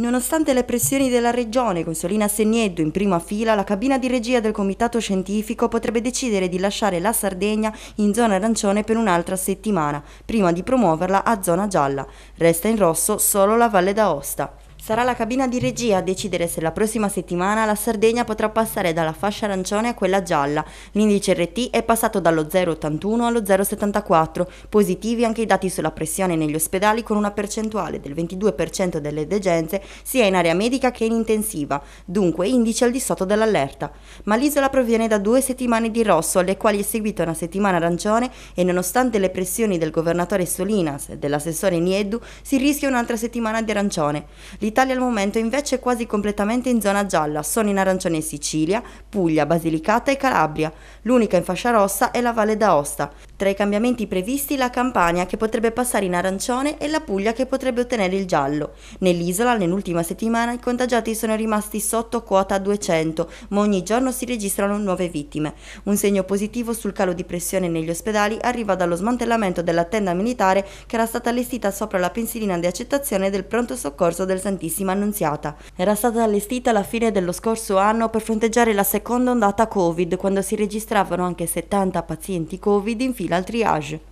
Nonostante le pressioni della regione, con Solina Segneddo in prima fila, la cabina di regia del comitato scientifico potrebbe decidere di lasciare la Sardegna in zona arancione per un'altra settimana, prima di promuoverla a zona gialla. Resta in rosso solo la Valle d'Aosta. Sarà la cabina di regia a decidere se la prossima settimana la Sardegna potrà passare dalla fascia arancione a quella gialla. L'indice RT è passato dallo 0,81 allo 0,74. Positivi anche i dati sulla pressione negli ospedali con una percentuale del 22% delle degenze sia in area medica che in intensiva, dunque indice al di sotto dell'allerta. Ma l'isola proviene da due settimane di rosso alle quali è seguita una settimana arancione e nonostante le pressioni del governatore Solinas e dell'assessore Nieddu si rischia un'altra settimana di arancione. L'Italia al momento è invece quasi completamente in zona gialla, sono in arancione Sicilia, Puglia, Basilicata e Calabria. L'unica in fascia rossa è la Valle d'Aosta. Tra i cambiamenti previsti la Campania che potrebbe passare in arancione e la Puglia che potrebbe ottenere il giallo. Nell'isola nell'ultima settimana i contagiati sono rimasti sotto quota 200, ma ogni giorno si registrano nuove vittime. Un segno positivo sul calo di pressione negli ospedali arriva dallo smantellamento della tenda militare che era stata allestita sopra la pensilina di accettazione del pronto soccorso del Sant'Egidio. Santissima Annunziata. Era stata allestita alla fine dello scorso anno per fronteggiare la seconda ondata Covid, quando si registravano anche 70 pazienti Covid in fila al triage.